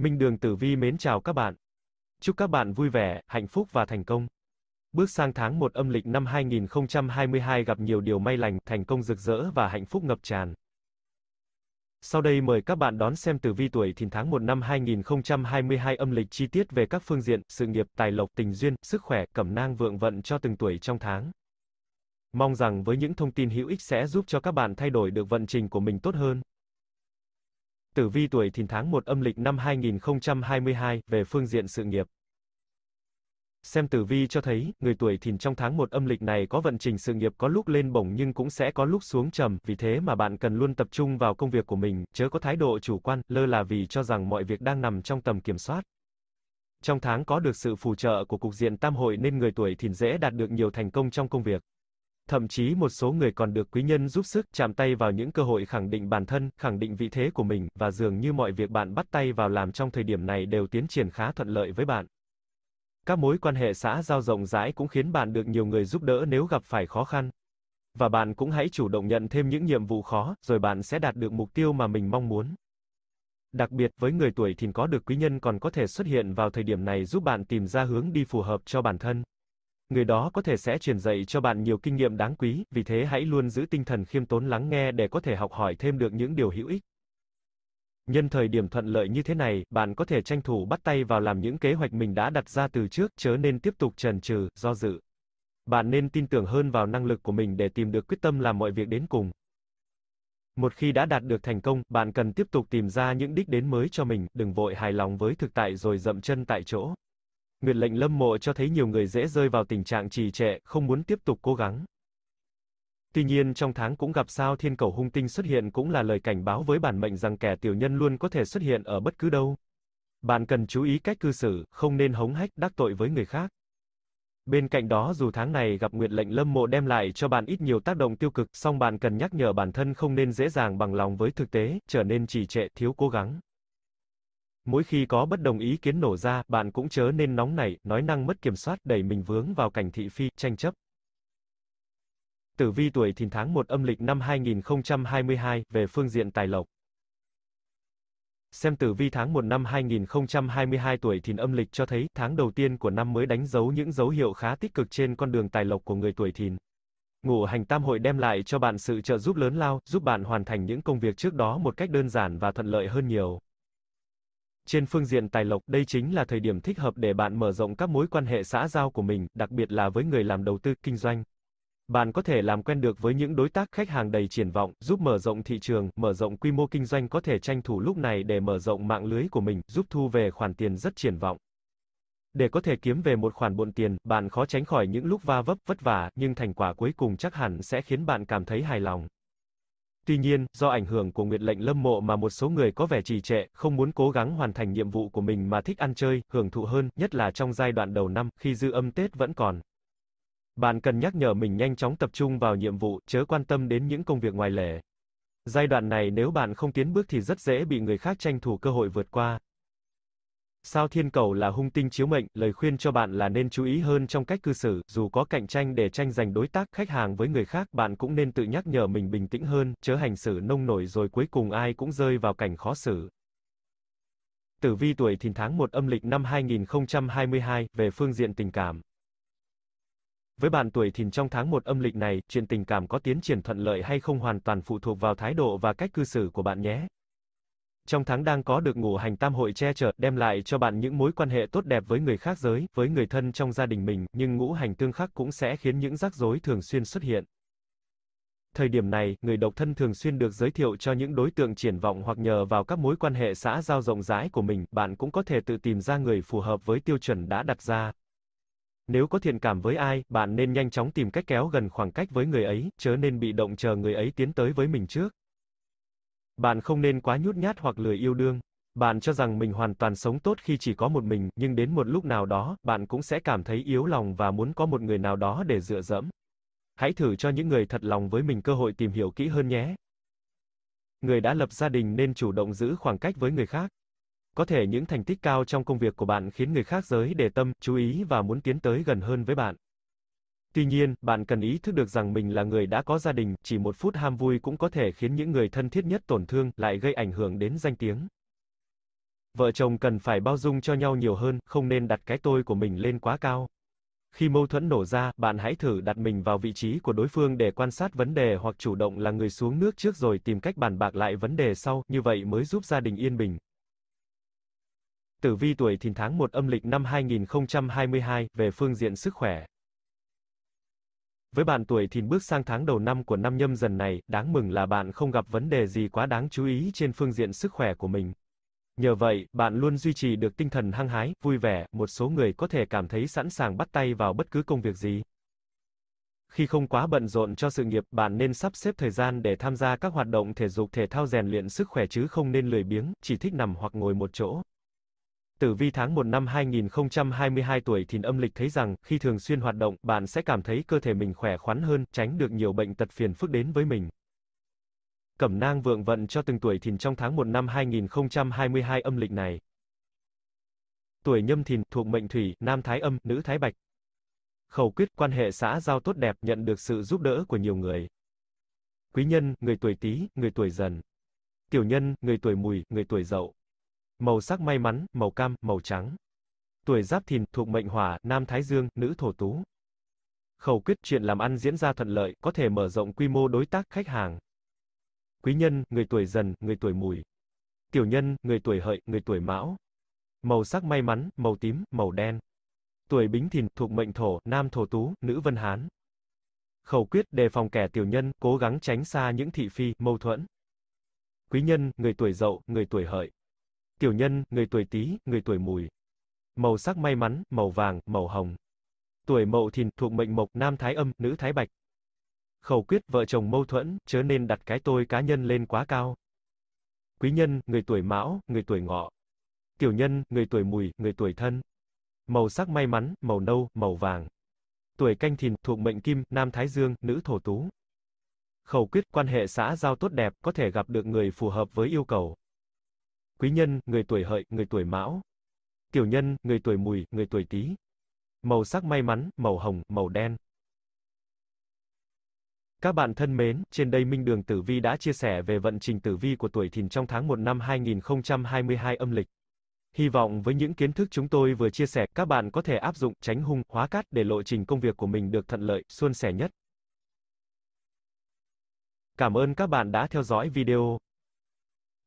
Minh Đường Tử Vi mến chào các bạn. Chúc các bạn vui vẻ, hạnh phúc và thành công. Bước sang tháng 1 âm lịch năm 2022 gặp nhiều điều may lành, thành công rực rỡ và hạnh phúc ngập tràn. Sau đây mời các bạn đón xem tử vi tuổi thìn tháng 1 năm 2022 âm lịch chi tiết về các phương diện, sự nghiệp, tài lộc, tình duyên, sức khỏe, cẩm nang vượng vận cho từng tuổi trong tháng. Mong rằng với những thông tin hữu ích sẽ giúp cho các bạn thay đổi được vận trình của mình tốt hơn. Tử vi tuổi Thìn tháng 1 âm lịch năm 2022 về phương diện sự nghiệp. Xem tử vi cho thấy, người tuổi Thìn trong tháng 1 âm lịch này có vận trình sự nghiệp có lúc lên bổng nhưng cũng sẽ có lúc xuống trầm, vì thế mà bạn cần luôn tập trung vào công việc của mình, chớ có thái độ chủ quan, lơ là vì cho rằng mọi việc đang nằm trong tầm kiểm soát. Trong tháng có được sự phù trợ của cục diện tam hội nên người tuổi Thìn dễ đạt được nhiều thành công trong công việc. Thậm chí một số người còn được quý nhân giúp sức, chạm tay vào những cơ hội khẳng định bản thân, khẳng định vị thế của mình, và dường như mọi việc bạn bắt tay vào làm trong thời điểm này đều tiến triển khá thuận lợi với bạn. Các mối quan hệ xã giao rộng rãi cũng khiến bạn được nhiều người giúp đỡ nếu gặp phải khó khăn. Và bạn cũng hãy chủ động nhận thêm những nhiệm vụ khó, rồi bạn sẽ đạt được mục tiêu mà mình mong muốn. Đặc biệt, với người tuổi thìn có được quý nhân còn có thể xuất hiện vào thời điểm này giúp bạn tìm ra hướng đi phù hợp cho bản thân người đó có thể sẽ truyền dạy cho bạn nhiều kinh nghiệm đáng quý, vì thế hãy luôn giữ tinh thần khiêm tốn lắng nghe để có thể học hỏi thêm được những điều hữu ích. Nhân thời điểm thuận lợi như thế này, bạn có thể tranh thủ bắt tay vào làm những kế hoạch mình đã đặt ra từ trước, chớ nên tiếp tục trần trừ, do dự. Bạn nên tin tưởng hơn vào năng lực của mình để tìm được quyết tâm làm mọi việc đến cùng. Một khi đã đạt được thành công, bạn cần tiếp tục tìm ra những đích đến mới cho mình, đừng vội hài lòng với thực tại rồi dậm chân tại chỗ. Nguyệt lệnh lâm mộ cho thấy nhiều người dễ rơi vào tình trạng trì trệ, không muốn tiếp tục cố gắng. Tuy nhiên trong tháng cũng gặp sao thiên cầu hung tinh xuất hiện cũng là lời cảnh báo với bản mệnh rằng kẻ tiểu nhân luôn có thể xuất hiện ở bất cứ đâu. Bạn cần chú ý cách cư xử, không nên hống hách, đắc tội với người khác. Bên cạnh đó dù tháng này gặp nguyệt lệnh lâm mộ đem lại cho bạn ít nhiều tác động tiêu cực, song bạn cần nhắc nhở bản thân không nên dễ dàng bằng lòng với thực tế, trở nên trì trệ, thiếu cố gắng. Mỗi khi có bất đồng ý kiến nổ ra, bạn cũng chớ nên nóng nảy, nói năng mất kiểm soát, đẩy mình vướng vào cảnh thị phi, tranh chấp. Tử vi tuổi thìn tháng 1 âm lịch năm 2022, về phương diện tài lộc. Xem tử vi tháng 1 năm 2022 tuổi thìn âm lịch cho thấy, tháng đầu tiên của năm mới đánh dấu những dấu hiệu khá tích cực trên con đường tài lộc của người tuổi thìn. Ngũ hành tam hội đem lại cho bạn sự trợ giúp lớn lao, giúp bạn hoàn thành những công việc trước đó một cách đơn giản và thuận lợi hơn nhiều. Trên phương diện tài lộc, đây chính là thời điểm thích hợp để bạn mở rộng các mối quan hệ xã giao của mình, đặc biệt là với người làm đầu tư, kinh doanh. Bạn có thể làm quen được với những đối tác khách hàng đầy triển vọng, giúp mở rộng thị trường, mở rộng quy mô kinh doanh có thể tranh thủ lúc này để mở rộng mạng lưới của mình, giúp thu về khoản tiền rất triển vọng. Để có thể kiếm về một khoản bộn tiền, bạn khó tránh khỏi những lúc va vấp, vất vả, nhưng thành quả cuối cùng chắc hẳn sẽ khiến bạn cảm thấy hài lòng. Tuy nhiên, do ảnh hưởng của nguyệt lệnh lâm mộ mà một số người có vẻ trì trệ, không muốn cố gắng hoàn thành nhiệm vụ của mình mà thích ăn chơi, hưởng thụ hơn, nhất là trong giai đoạn đầu năm, khi dư âm Tết vẫn còn. Bạn cần nhắc nhở mình nhanh chóng tập trung vào nhiệm vụ, chớ quan tâm đến những công việc ngoài lề. Giai đoạn này nếu bạn không tiến bước thì rất dễ bị người khác tranh thủ cơ hội vượt qua. Sao thiên cầu là hung tinh chiếu mệnh, lời khuyên cho bạn là nên chú ý hơn trong cách cư xử, dù có cạnh tranh để tranh giành đối tác, khách hàng với người khác, bạn cũng nên tự nhắc nhở mình bình tĩnh hơn, chớ hành xử nông nổi rồi cuối cùng ai cũng rơi vào cảnh khó xử. Tử vi tuổi thìn tháng 1 âm lịch năm 2022, về phương diện tình cảm. Với bạn tuổi thìn trong tháng 1 âm lịch này, chuyện tình cảm có tiến triển thuận lợi hay không hoàn toàn phụ thuộc vào thái độ và cách cư xử của bạn nhé trong tháng đang có được ngũ hành tam hội che chở, đem lại cho bạn những mối quan hệ tốt đẹp với người khác giới, với người thân trong gia đình mình, nhưng ngũ hành tương khắc cũng sẽ khiến những rắc rối thường xuyên xuất hiện. Thời điểm này, người độc thân thường xuyên được giới thiệu cho những đối tượng triển vọng hoặc nhờ vào các mối quan hệ xã giao rộng rãi của mình, bạn cũng có thể tự tìm ra người phù hợp với tiêu chuẩn đã đặt ra. Nếu có thiện cảm với ai, bạn nên nhanh chóng tìm cách kéo gần khoảng cách với người ấy, chớ nên bị động chờ người ấy tiến tới với mình trước. Bạn không nên quá nhút nhát hoặc lười yêu đương. Bạn cho rằng mình hoàn toàn sống tốt khi chỉ có một mình, nhưng đến một lúc nào đó, bạn cũng sẽ cảm thấy yếu lòng và muốn có một người nào đó để dựa dẫm. Hãy thử cho những người thật lòng với mình cơ hội tìm hiểu kỹ hơn nhé. Người đã lập gia đình nên chủ động giữ khoảng cách với người khác. Có thể những thành tích cao trong công việc của bạn khiến người khác giới để tâm, chú ý và muốn tiến tới gần hơn với bạn. Tuy nhiên, bạn cần ý thức được rằng mình là người đã có gia đình, chỉ một phút ham vui cũng có thể khiến những người thân thiết nhất tổn thương, lại gây ảnh hưởng đến danh tiếng. Vợ chồng cần phải bao dung cho nhau nhiều hơn, không nên đặt cái tôi của mình lên quá cao. Khi mâu thuẫn nổ ra, bạn hãy thử đặt mình vào vị trí của đối phương để quan sát vấn đề hoặc chủ động là người xuống nước trước rồi tìm cách bàn bạc lại vấn đề sau, như vậy mới giúp gia đình yên bình. Tử vi tuổi thìn tháng 1 âm lịch năm 2022, về phương diện sức khỏe. Với bạn tuổi thìn bước sang tháng đầu năm của năm nhâm dần này, đáng mừng là bạn không gặp vấn đề gì quá đáng chú ý trên phương diện sức khỏe của mình. Nhờ vậy, bạn luôn duy trì được tinh thần hăng hái, vui vẻ, một số người có thể cảm thấy sẵn sàng bắt tay vào bất cứ công việc gì. Khi không quá bận rộn cho sự nghiệp, bạn nên sắp xếp thời gian để tham gia các hoạt động thể dục thể thao rèn luyện sức khỏe chứ không nên lười biếng, chỉ thích nằm hoặc ngồi một chỗ. Tử vi tháng 1 năm 2022 tuổi thìn âm lịch thấy rằng, khi thường xuyên hoạt động, bạn sẽ cảm thấy cơ thể mình khỏe khoắn hơn, tránh được nhiều bệnh tật phiền phức đến với mình. Cẩm nang vượng vận cho từng tuổi thìn trong tháng 1 năm 2022 âm lịch này. Tuổi nhâm thìn, thuộc mệnh thủy, nam thái âm, nữ thái bạch. Khẩu quyết, quan hệ xã giao tốt đẹp, nhận được sự giúp đỡ của nhiều người. Quý nhân, người tuổi tý, người tuổi dần. Tiểu nhân, người tuổi mùi, người tuổi dậu. Màu sắc may mắn, màu cam, màu trắng. Tuổi Giáp Thìn thuộc mệnh Hỏa, nam Thái Dương, nữ Thổ Tú. Khẩu quyết chuyện làm ăn diễn ra thuận lợi, có thể mở rộng quy mô đối tác khách hàng. Quý nhân, người tuổi dần, người tuổi mùi. Tiểu nhân, người tuổi hợi, người tuổi mão. Màu sắc may mắn, màu tím, màu đen. Tuổi Bính Thìn thuộc mệnh Thổ, nam Thổ Tú, nữ Vân Hán. Khẩu quyết đề phòng kẻ tiểu nhân, cố gắng tránh xa những thị phi, mâu thuẫn. Quý nhân, người tuổi dậu, người tuổi hợi tiểu nhân, người tuổi Tý, người tuổi Mùi. Màu sắc may mắn, màu vàng, màu hồng. Tuổi Mậu Thìn thuộc mệnh Mộc, nam thái âm, nữ thái bạch. Khẩu quyết vợ chồng mâu thuẫn, chớ nên đặt cái tôi cá nhân lên quá cao. Quý nhân, người tuổi Mão, người tuổi Ngọ. Tiểu nhân, người tuổi Mùi, người tuổi Thân. Màu sắc may mắn, màu nâu, màu vàng. Tuổi Canh Thìn thuộc mệnh Kim, nam thái dương, nữ thổ tú khẩu quyết quan hệ xã giao tốt đẹp có thể gặp được người phù hợp với yêu cầu quý nhân, người tuổi hợi, người tuổi mão. Tiểu nhân, người tuổi mùi, người tuổi tý. Màu sắc may mắn, màu hồng, màu đen. Các bạn thân mến, trên đây Minh Đường Tử Vi đã chia sẻ về vận trình tử vi của tuổi Thìn trong tháng 1 năm 2022 âm lịch. Hy vọng với những kiến thức chúng tôi vừa chia sẻ, các bạn có thể áp dụng tránh hung, hóa cát để lộ trình công việc của mình được thuận lợi, suôn sẻ nhất. Cảm ơn các bạn đã theo dõi video.